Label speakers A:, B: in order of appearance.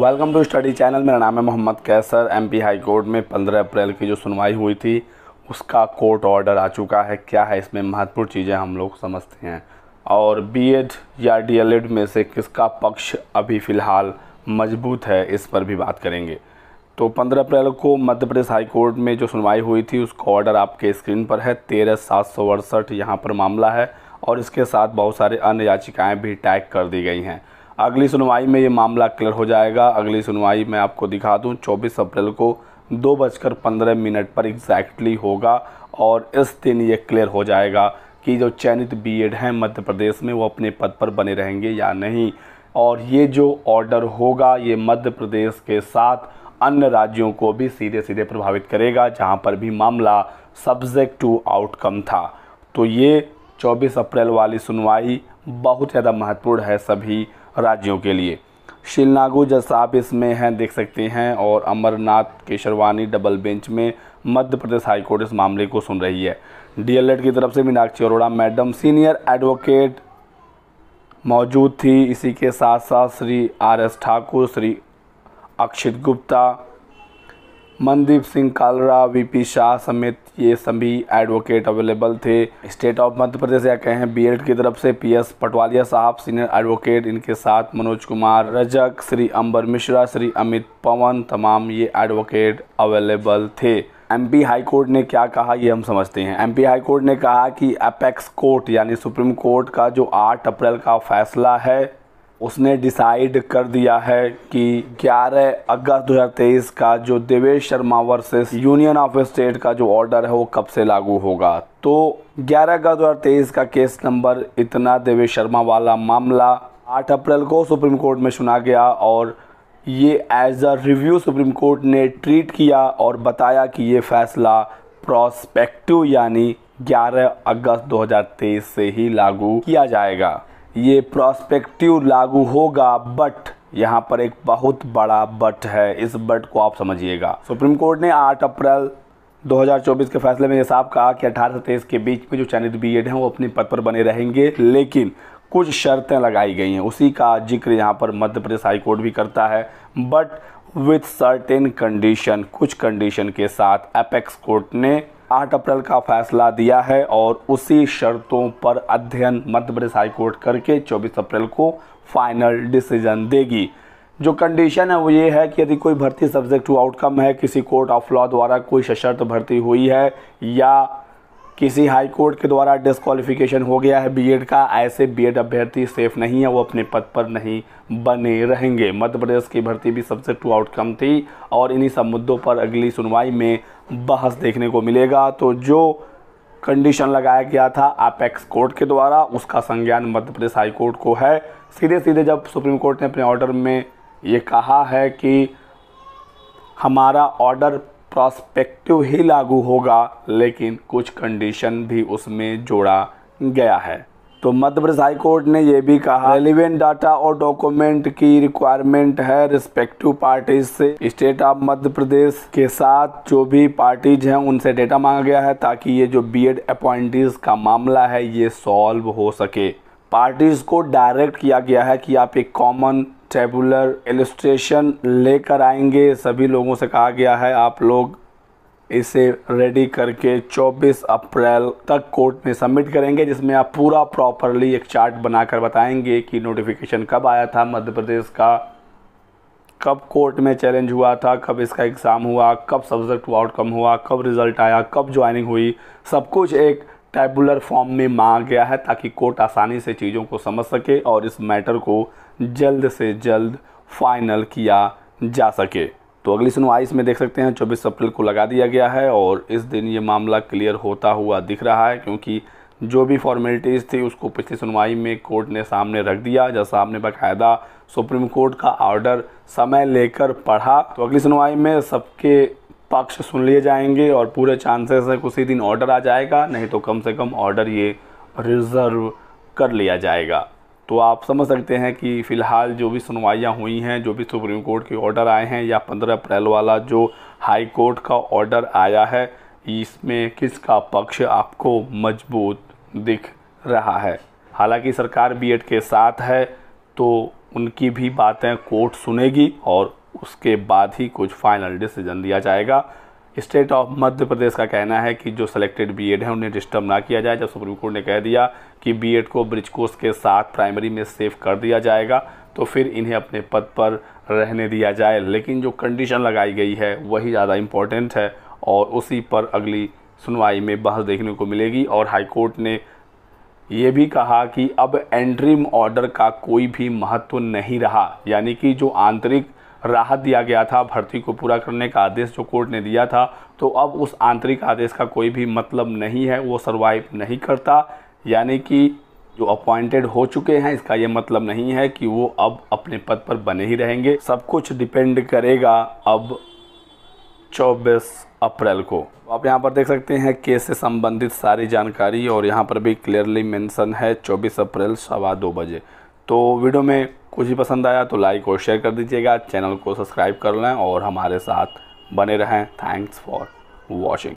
A: welcome to study channel मेरा नाम है Mohammad Kaiser MP high court में 15 अप्रैल की जो सुनवाई हुई थी उसका कोर्ट ऑर्डर आ चुका है क्या है इसमें महत्वपूर्ण चीज़ें हम लोग समझते हैं और बीएड या डीएलएड में से किसका पक्ष अभी फ़िलहाल मजबूत है इस पर भी बात करेंगे तो 15 अप्रैल को मध्य प्रदेश हाई कोर्ट में जो सुनवाई हुई थी उसका ऑर्डर आपके स्क्रीन पर है तेरह सात सौ अड़सठ यहाँ पर मामला है और इसके साथ बहुत सारे अन्य याचिकाएँ भी टैग कर दी गई हैं अगली सुनवाई में ये मामला क्लियर हो जाएगा अगली सुनवाई मैं आपको दिखा दूँ चौबीस अप्रैल को दो बजकर पंद्रह मिनट पर एग्जैक्टली होगा और इस दिन ये क्लियर हो जाएगा कि जो चयनित बीएड हैं मध्य प्रदेश में वो अपने पद पर बने रहेंगे या नहीं और ये जो ऑर्डर होगा ये मध्य प्रदेश के साथ अन्य राज्यों को भी सीधे सीधे प्रभावित करेगा जहाँ पर भी मामला सब्जेक्ट टू आउटकम था तो ये 24 अप्रैल वाली सुनवाई बहुत ज़्यादा महत्वपूर्ण है सभी राज्यों के लिए शिलनागु जैसा आप इसमें हैं देख सकते हैं और अमरनाथ केशरवानी डबल बेंच में मध्य प्रदेश हाईकोर्ट इस मामले को सुन रही है डीएलएड की तरफ से Meenakshi Arora madam senior advocate मौजूद थी इसी के साथ साथ Shri R S Thakur Shri Akshit Gupta Mandeep Singh Kalra V P समेत ये सभी एडवोकेट अवेलेबल थे स्टेट ऑफ मध्य प्रदेश या कहें बी की तरफ से पीएस पटवालिया साहब सीनियर एडवोकेट इनके साथ मनोज कुमार रजक श्री अंबर मिश्रा श्री अमित पवन तमाम ये एडवोकेट अवेलेबल थे एमपी हाई कोर्ट ने क्या कहा ये हम समझते हैं एमपी हाई कोर्ट ने कहा कि अपेक्स कोर्ट यानी सुप्रीम कोर्ट का जो 8 अप्रैल का फैसला है उसने डिसाइड कर दिया है कि 11 अगस्त 2023 का जो Devesh Sharma versus union of state का जो ऑर्डर है वो कब से लागू होगा तो 11 अगस्त 2023 का केस नंबर इतना देवेश शर्मा वाला मामला 8 अप्रैल को सुप्रीम कोर्ट में सुना गया और ये as a review supreme court ने ट्रीट किया और बताया कि ये फैसला प्रोस्पेक्टिव यानी 11 अगस्त 2023 से ही लागू किया जाएगा ये प्रोस्पेक्टिव लागू होगा बट यहाँ पर एक बहुत बड़ा बट है इस बट को आप समझिएगा सुप्रीम कोर्ट ने 8 अप्रैल 2024 के फैसले में ये साफ कहा कि 18 से तेईस के बीच में जो चयनित बी एड हैं वो अपने पद पर बने रहेंगे लेकिन कुछ शर्तें लगाई गई हैं उसी का जिक्र यहाँ पर मध्य प्रदेश हाई कोर्ट भी करता है बट विथ सर्टेन कंडीशन कुछ कंडीशन के साथ अपेक्स कोर्ट ने 8 अप्रैल का फैसला दिया है और उसी शर्तों पर अध्ययन मध्य प्रदेश हाईकोर्ट करके 24 अप्रैल को फाइनल डिसीजन देगी जो कंडीशन है वो ये है कि यदि कोई भर्ती सब्जेक्ट टू आउटकम है किसी कोर्ट ऑफ लॉ द्वारा कोई सशर्त भर्ती हुई है या किसी हाई कोर्ट के द्वारा डिस्कालिफिकेशन हो गया है बीएड का ऐसे बीएड अभ्यर्थी सेफ नहीं है वो अपने पद पर नहीं बने रहेंगे मध्य प्रदेश की भर्ती भी सबसे टू आउटकम थी और इन्हीं सब मुद्दों पर अगली सुनवाई में बहस देखने को मिलेगा तो जो कंडीशन लगाया गया था अपेक्स कोर्ट के द्वारा उसका संज्ञान मध्य प्रदेश हाई कोर्ट को है सीधे सीधे जब सुप्रीम कोर्ट ने अपने ऑर्डर में ये कहा है कि हमारा ऑर्डर प्रॉस्पेक्टिव ही लागू होगा लेकिन कुछ कंडीशन भी उसमें जोड़ा गया है तो मध्य प्रदेश हाईकोर्ट ने यह भी कहा रेलिवेंट डाटा और डॉक्यूमेंट की रिक्वायरमेंट है रिस्पेक्टिव पार्टीज से स्टेट ऑफ मध्य प्रदेश के साथ जो भी पार्टीज हैं उनसे डेटा मांगा गया है ताकि ये जो बीएड अपॉइंटीज का मामला है ये सॉल्व हो सके पार्टीज को डायरेक्ट किया गया है कि आप एक कॉमन टेबुलर एलिस्ट्रेशन लेकर आएंगे सभी लोगों से कहा गया है आप लोग इसे रेडी करके 24 अप्रैल तक कोर्ट में सबमिट करेंगे जिसमें आप पूरा प्रॉपरली एक चार्ट बनाकर बताएंगे कि नोटिफिकेशन कब आया था मध्य प्रदेश का कब कोर्ट में चैलेंज हुआ था कब इसका एग्ज़ाम हुआ कब सब्जेक्ट आउटकम हुआ कब रिज़ल्ट आया कब ज्वाइनिंग हुई सब कुछ एक टैबुलर फॉर्म में मांगा गया है ताकि कोर्ट आसानी से चीज़ों को समझ सके और इस मैटर को जल्द से जल्द फाइनल किया जा सके तो अगली सुनवाई इसमें देख सकते हैं 24 अप्रैल को लगा दिया गया है और इस दिन ये मामला क्लियर होता हुआ दिख रहा है क्योंकि जो भी फॉर्मेलिटीज़ थी उसको पिछली सुनवाई में कोर्ट ने सामने रख दिया जैसा आपने बाकायदा सुप्रीम कोर्ट का ऑर्डर समय लेकर पढ़ा तो अगली सुनवाई में सबके पक्ष सुन लिए जाएंगे और पूरे चांसेस है उसी दिन ऑर्डर आ जाएगा नहीं तो कम से कम ऑर्डर ये रिज़र्व कर लिया जाएगा तो आप समझ सकते हैं कि फ़िलहाल जो भी सुनवाइयाँ हुई हैं जो भी सुप्रीम कोर्ट के ऑर्डर आए हैं या 15 अप्रैल वाला जो हाई कोर्ट का ऑर्डर आया है इसमें किसका पक्ष आपको मजबूत दिख रहा है हालांकि सरकार बीएड के साथ है तो उनकी भी बातें कोर्ट सुनेगी और उसके बाद ही कुछ फाइनल डिसीजन लिया जाएगा स्टेट ऑफ मध्य प्रदेश का कहना है कि जो सिलेक्टेड बीएड है उन्हें डिस्टर्ब ना किया जाए जब सुप्रीम कोर्ट ने कह दिया कि बीएड को ब्रिज कोर्स के साथ प्राइमरी में सेव कर दिया जाएगा तो फिर इन्हें अपने पद पर रहने दिया जाए लेकिन जो कंडीशन लगाई गई है वही ज़्यादा इम्पोर्टेंट है और उसी पर अगली सुनवाई में बहस देखने को मिलेगी और हाईकोर्ट ने ये भी कहा कि अब एंट्रीम ऑर्डर का कोई भी महत्व नहीं रहा यानी कि जो आंतरिक राहत दिया गया था भर्ती को पूरा करने का आदेश जो कोर्ट ने दिया था तो अब उस आंतरिक आदेश का कोई भी मतलब नहीं है वो सर्वाइव नहीं करता यानी कि जो अपॉइंटेड हो चुके हैं इसका ये मतलब नहीं है कि वो अब अपने पद पर बने ही रहेंगे सब कुछ डिपेंड करेगा अब 24 अप्रैल को तो आप यहाँ पर देख सकते हैं केस से संबंधित सारी जानकारी और यहाँ पर भी क्लियरली मेंशन है 24 अप्रैल सवा दो बजे तो वीडियो में कुछ भी पसंद आया तो लाइक और शेयर कर दीजिएगा चैनल को सब्सक्राइब कर लें और हमारे साथ बने रहें थैंक्स फॉर वॉचिंग